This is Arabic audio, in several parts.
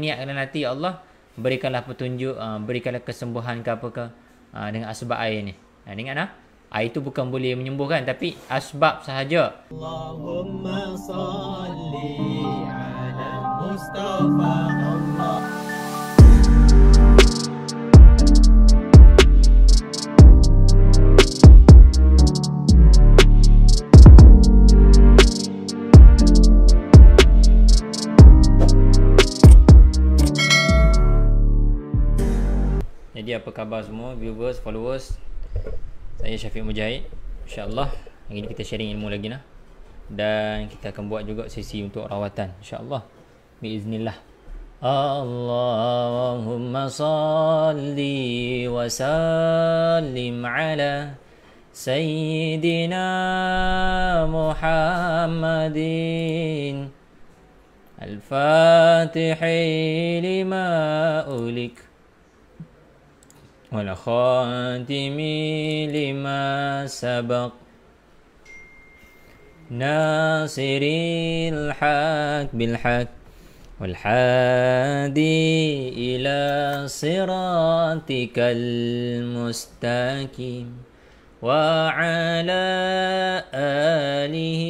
niatkan hati Allah berikanlah petunjuk uh, berikanlah kesembuhan ke apa ke uh, dengan asbab air ni dan ah, ingat nah air tu bukan boleh menyembuhkan tapi asbab sahaja Allahumma salli ala Mustafa Allah. Jadi apa khabar semua viewers, followers Saya Syafiq Mujahid InsyaAllah Hari ini kita sharing ilmu lagi lah Dan kita akan buat juga sesi untuk rawatan InsyaAllah Biiznillah Allahumma salli wa sallim ala Sayyidina Muhammadin Al-Fatihi lima ulik والخاتم لما سبق ناصر الحق بالحق والحادي إلى صراطك المستقيم وعلى آله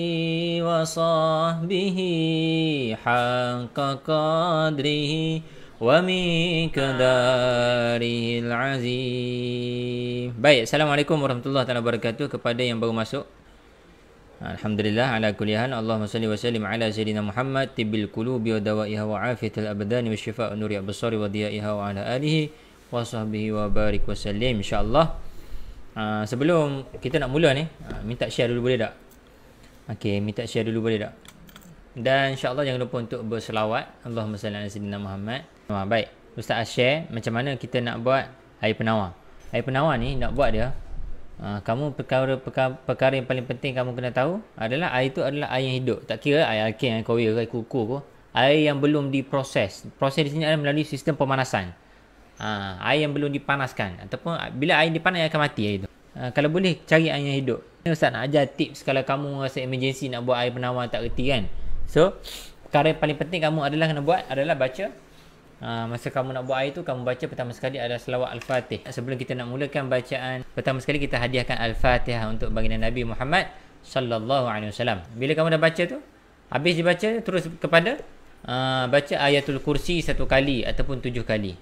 وصحبه حق قدره ومن كداره العظيم Baik, Assalamualaikum warahmatullahi taala wabarakatuh kepada yang baru masuk. Alhamdulillah ala kulli Allahumma salli wa sallim ala sayyidina Muhammad tibil qulubi wa dawaiha wa afiyatil abdani wa shifaa'un nuri absari wa diyaiha wa ala alihi wa sahbihi wa barik wa sallim insyaallah. Ah, sebelum kita nak mula ni, uh, minta share dulu boleh tak? Okey, minta share dulu boleh tak? Dan insyaAllah jangan lupa untuk berselawat Allahumma salli ala sayyidina Muhammad Ha, baik, Ustaz Asyir, macam mana kita nak buat air penawar? Air penawar ni nak buat dia, ha, kamu perkara, perkara, perkara yang paling penting kamu kena tahu adalah air tu adalah air yang hidup. Tak kira air alkin, air koya, air kukur pun. Air yang belum diproses. Proses di sini adalah melalui sistem pemanasan. Ha, air yang belum dipanaskan. Ataupun bila air dipanas, air akan mati air tu. Ha, kalau boleh, cari air yang hidup. Ini Ustaz nak ajar tips kalau kamu rasa emergency nak buat air penawar tak reti kan. So, perkara paling penting kamu adalah kena buat adalah baca Uh, masa kamu nak buat air tu kamu baca pertama sekali adalah selawat al-fatih sebelum kita nak mulakan bacaan pertama sekali kita hadiahkan al-fatihah untuk baginda nabi Muhammad sallallahu alaihi wasallam bila kamu dah baca tu habis dibaca terus kepada uh, baca ayatul kursi satu kali ataupun tujuh kali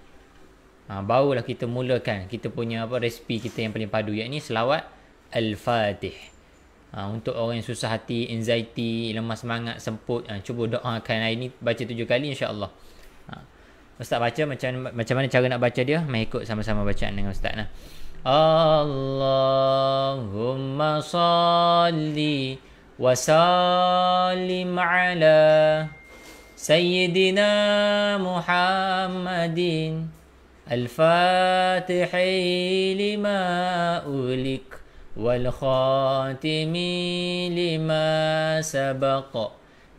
uh, barulah kita mulakan kita punya apa resipi kita yang paling padu yakni selawat al-fatih uh, untuk orang yang susah hati anxiety lemah semangat semput uh, cuba doakan air ni baca tujuh kali insya Allah ustaz baca macam macam mana cara nak baca dia mai ikut sama-sama bacaan dengan ustaz nah Allahumma salli wa sallim ala sayyidina Muhammadin al الفاتح لما wal والخاتم لما سبق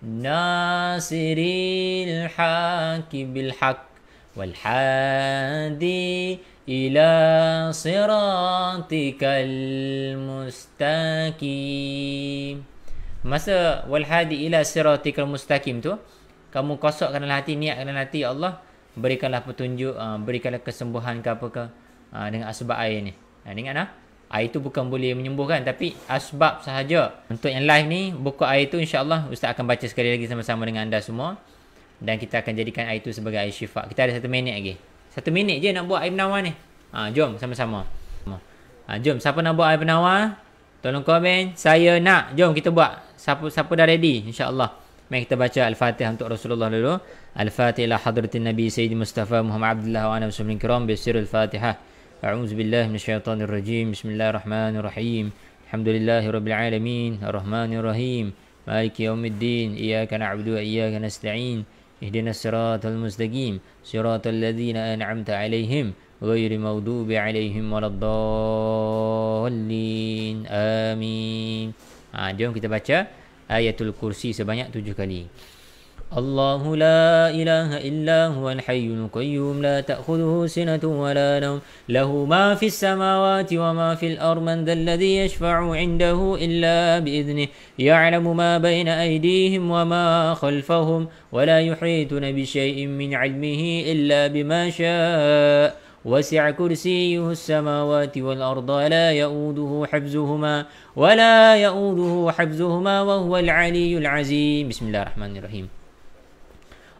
Nasiril الحاك بالحق Walhadi ila siratikal المستقيم Masa walhadi ila siratikal mustaqim tu Kamu kosokkan dalam hati Niatkan dalam hati Allah Berikanlah petunjuk ah, Berikanlah kesembuhan ke apakah uh, Dengan asbab air ni uh, Ingat lah Air tu bukan boleh menyembuhkan Tapi asbab sahaja Untuk yang live ni Buku air tu insyaAllah Ustaz akan baca sekali lagi Sama-sama dengan anda semua dan kita akan jadikan air itu sebagai air syifa. Kita ada satu minit lagi. Satu minit je nak buat air penawar ni. Ha, jom sama-sama. Ha, jom siapa nak buat air penawar? Tolong komen. Saya nak. Jom kita buat. Siapa siapa dah ready? InsyaAllah. Mari kita baca Al-Fatihah untuk Rasulullah dulu. Al-Fatihah ila hadratin Nabi Sayyidi Mustafa Muhammad Abdullah wa ana muslimin kiram bi sirr al-Fatihah. A'udzu billahi minasyaitonir rajim. Bismillahirrahmanirrahim. Alhamdulillahirabbil alamin. Arrahmanirrahim. Maliki yaumiddin. Iyyaka na'budu wa iyyaka nasta'in. اهدنا الصراط المستقيم صراط الذين أنعمت عليهم غير مغضوب عليهم ولا الضالين آمين ها اليوم kita baca ayatul kursi sebanyak 7 kali الله لا إله إلا هو الحي القيوم لا تأخذه سنة ولا نوم له ما في السماوات وما في الأرض من ذا الذي يشفع عنده إلا بإذنه يعلم ما بين أيديهم وما خلفهم ولا يحيطون بشيء من علمه إلا بما شاء وسع كرسيه السماوات والأرض لا يؤوده حفظهما ولا يؤوده حفظهما وهو العلي العزيم بسم الله الرحمن الرحيم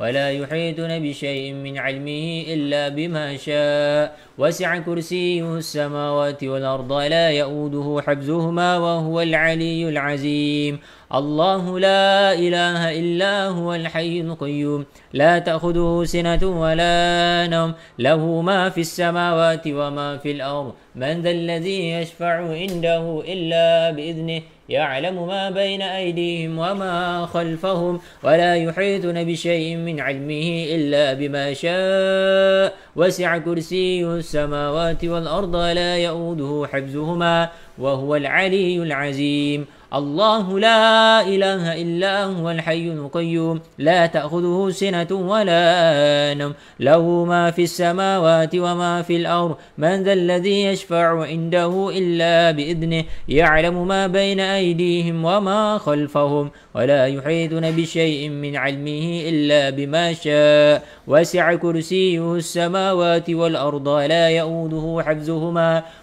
ولا يحيطون بشيء من علمه إلا بما شاء وسع كرسيه السماوات والأرض لا يؤوده حفظهما وهو العلي العظيم الله لا إله إلا هو الحي القيوم لا تأخذه سنة ولا نوم له ما في السماوات وما في الأرض من ذا الذي يشفع عنده إلا بإذنه يعلم ما بين أيديهم وما خلفهم ولا يحيطون بشيء من علمه إلا بما شاء وسع كرسي السماوات والأرض لا يؤوده حفظهما وهو العلي العزيم الله لا إله إلا هو الحي القيوم لا تأخذه سنة ولا نوم له ما في السماوات وما في الأرض من ذا الذي يشفع عنده إلا بإذنه يعلم ما بين أيديهم وما خلفهم ولا يحيطون بشيء من علمه إلا بما شاء وسع كرسيه السماوات والأرض لا يؤوده حفظهما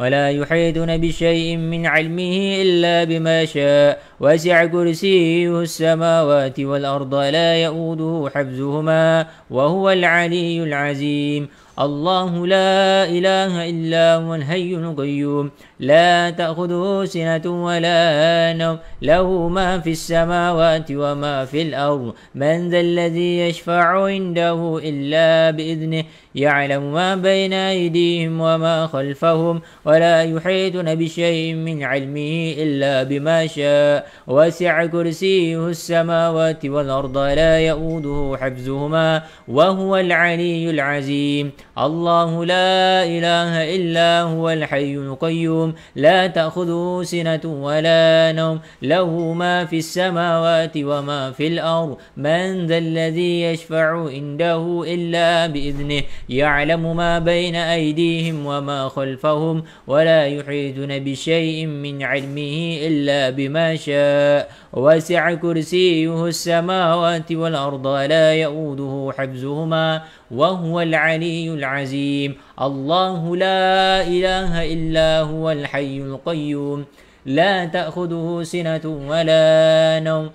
ولا يحيطون بشيء من علمه إلا بما شاء وسع كرسيه السماوات والأرض لا يؤوده حفظهما وهو العلي العظيم الله لا إله إلا هو الحي القيوم لا تأخذه سنة ولا نوم له ما في السماوات وما في الأرض من ذا الذي يشفع عنده إلا بإذنه يعلم ما بين أيديهم وما خلفهم ولا يحيطون بشيء من علمه إلا بما شاء وسع كرسيه السماوات والأرض لا يؤوده حفظهما وهو العلي العظيم الله لا إله إلا هو الحي القيوم لا تأخذه سنة ولا نوم له ما في السماوات وما في الأرض من ذا الذي يشفع عنده إلا بإذنه يعلم ما بين أيديهم وما خلفهم ولا يحيطون بشيء من علمه إلا بما شاء وسع كرسيه السماوات والأرض لا يؤوده حفظهما وهو العلي العظيم الله لا إله إلا هو الحي القيوم لا تأخذه سنة ولا نوم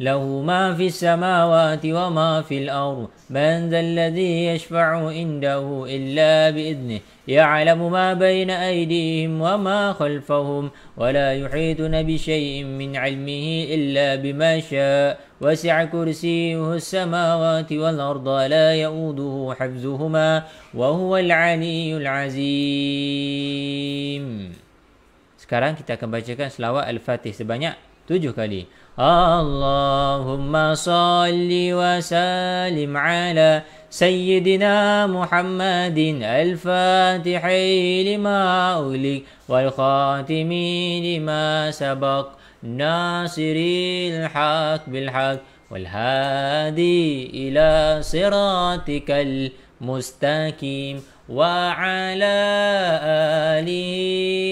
له ما في السماوات وما في الأرض من ذا الذي يشفع عنده إلا بإذنه يعلم ما بين أيديهم وما خلفهم ولا يحيطون بشيء من علمه إلا بما شاء وسع كرسيه السماوات والأرض لا يؤوده حفظهما وهو العلي العظيم Sekarang kita akan bacakan selawat Al-Fatih sebanyak tujuh kali. اللهم صل وسلم على سيدنا محمد الفاتح لما أولك والخاتم لما سبق ناصر الحق بالحق والهادي إلى صراطك المستقيم وعلى آله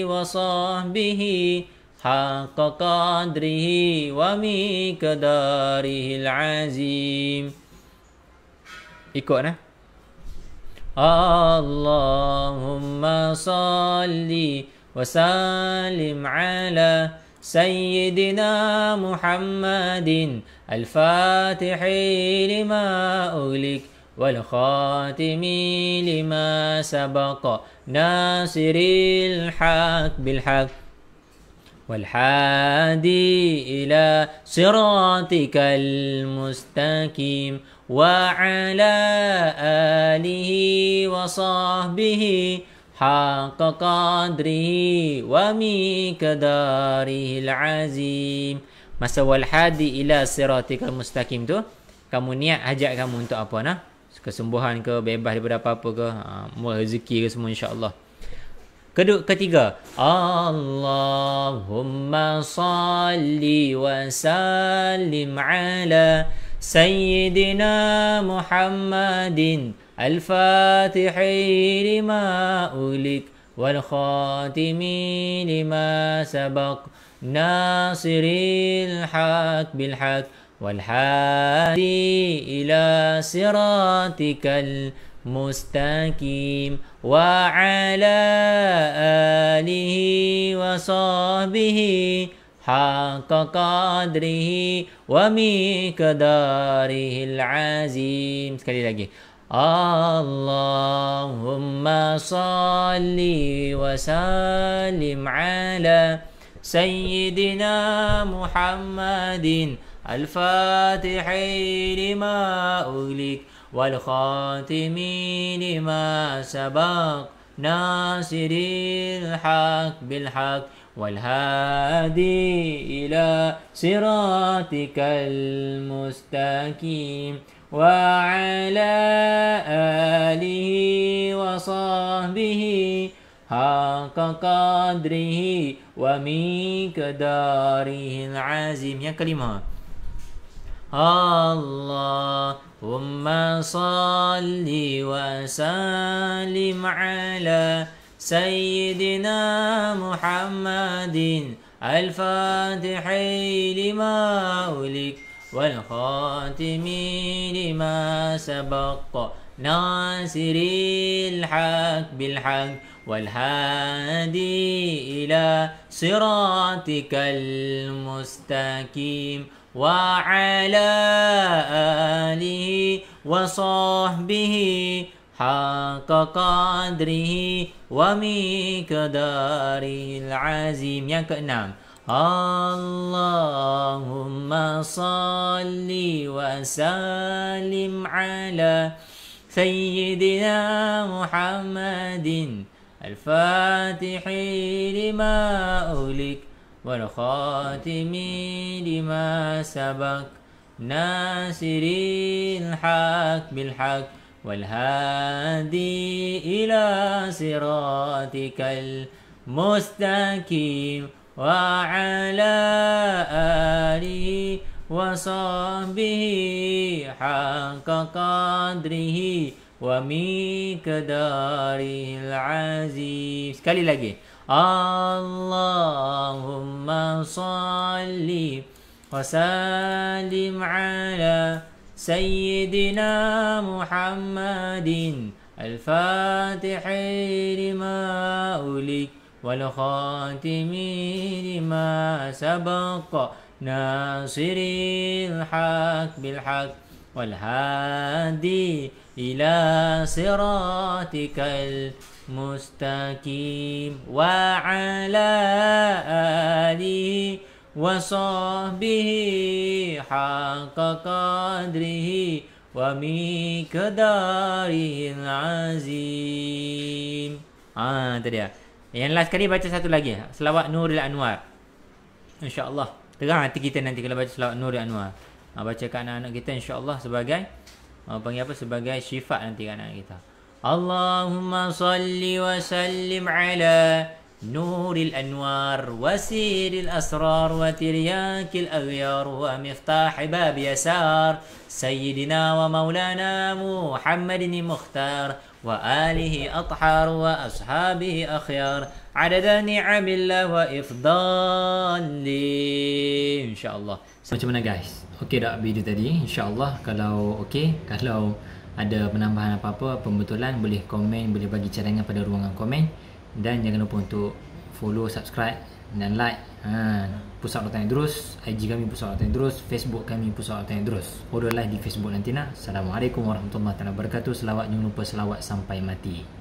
وصحبه حق قدره ومقداره العظيم ikut اللهم صل وسلم على سيدنا محمد الفاتح لما أغلق والخاتم لما سبق ناصر الحق بالحق والحادي إلى صراطك المستقيم وعلى آله وصحبه حق قدره ومقداره العظيم Masa walhadi ila siratikal mustaqim tu Kamu niat ajak kamu untuk apa nak Kesembuhan ke, bebas daripada apa-apa ke ha, rezeki ke semua insyaAllah Allah. Kedua, ketiga, Allahumma salli wa sallim ala سيدنا محمد الفاتح لما أغلق والخاتم لما سبق ناصر الحق بالحق والحادي إلى صراطك الحق مستقيم وعلى آله وصحبه حق قدره ومقداره العظيم اللهم صل وسلم على سيدنا محمد الفاتح لما أغلق والخاتمين ما سبق ناصر الحق بالحق والهادي إلى صراطك المستقيم وعلى آله وصحبه حق قدره ومقداره العظيم يا كلمات اللهم صل وسلم على سيدنا محمد الفاتح لما أولك والخاتم لما سبق ناصر الحق بالحق والهادي إلى صراطك المستقيم وعلى آله وصحبه حق قدره ومقداره العظيم يا keenam اللهم صل وسلم على سيدنا محمد الفاتح لما أغلق والخاتم لما سبق ناصر الحق بالحق والهادي إلى صراطك المستقيم وعلى آله وصحبه حق قدره ومقداره العزيز sekali lagi اللهم صل وسلم على سيدنا محمد الفاتح لما أولك والخاتم لما سبق ناصر الحق بالحق والهادي إلى صراطك المستقيم وعلى آله وصحبه حق قدره ومقداره azim. Ah, tadi dia. Yang last kali baca satu lagi. Selawat Nuril Anwar. InsyaAllah. Terang hati kita nanti kalau baca Selawat Nuril Anwar. Ha, baca ke anak-anak kita insyaAllah sebagai panggil apa sebagai sifat nanti kan anak kita. Allahumma salli wa sallim ala nuril anwar wa siril asrar wa tiryakil aghyar wa miftah bab yasar sayyidina wa maulana Muhammadin mukhtar wa alihi athhar wa ashabihi akhyar عدد نعم wa وإفضالي إن شاء Macam mana guys? Okey dah video tadi? InsyaAllah kalau okey, kalau ada penambahan apa-apa, pembetulan boleh komen, boleh bagi cadangan pada ruangan komen dan jangan lupa untuk follow, subscribe dan like ha, Pusat Rotan terus, IG kami Pusat Rotan terus, Facebook kami Pusat Rotan terus. Order live lah di Facebook nanti nak Assalamualaikum warahmatullahi wabarakatuh Selawat, jangan lupa selawat sampai mati